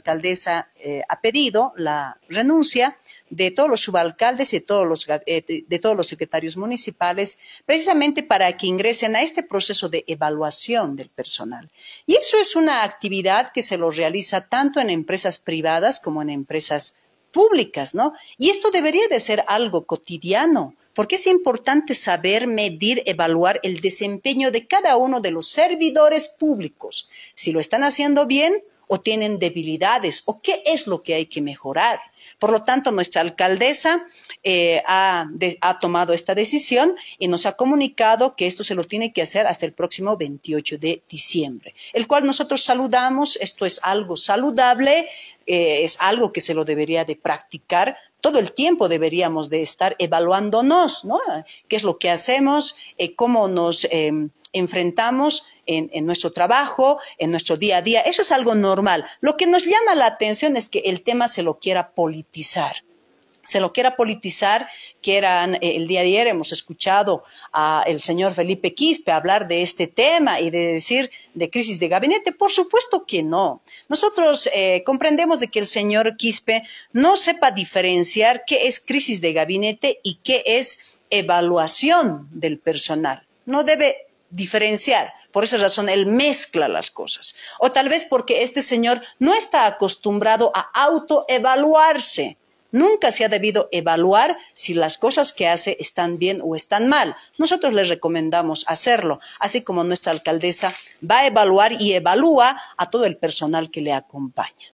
alcaldesa eh, ha pedido la renuncia de todos los subalcaldes y de todos los, eh, de todos los secretarios municipales, precisamente para que ingresen a este proceso de evaluación del personal. Y eso es una actividad que se lo realiza tanto en empresas privadas como en empresas públicas, ¿no? Y esto debería de ser algo cotidiano, porque es importante saber medir, evaluar el desempeño de cada uno de los servidores públicos, si lo están haciendo bien o tienen debilidades o qué es lo que hay que mejorar. Por lo tanto, nuestra alcaldesa eh, ha, tomado esta decisión y nos ha comunicado que esto se lo tiene que hacer hasta el próximo 28 de diciembre, el cual nosotros saludamos. Esto es algo saludable, eh, es algo que se lo debería de practicar. Todo el tiempo deberíamos de estar evaluándonos, ¿no? ¿Qué es lo que hacemos? Eh, ¿Cómo nos em, enfrentamos en, nuestro trabajo, en nuestro día a día. Eso es algo normal. Lo que nos llama la atención es que el tema se lo quiera politizar. Se lo quiera politizar, que eran, eh, el día de ayer hemos escuchado al señor Felipe Quispe hablar de este tema y de decir de crisis de gabinete. Por supuesto que no. Nosotros eh, comprendemos de que el señor Quispe no sepa diferenciar qué es crisis de gabinete y qué es evaluación del personal. No debe diferenciar. Por esa razón, él mezcla las cosas. O tal vez porque este señor no está acostumbrado a autoevaluarse. Nunca se ha debido evaluar si las cosas que hace están bien o están mal. Nosotros le recomendamos hacerlo, así como nuestra alcaldesa va a evaluar y evalúa a todo el personal que le acompaña.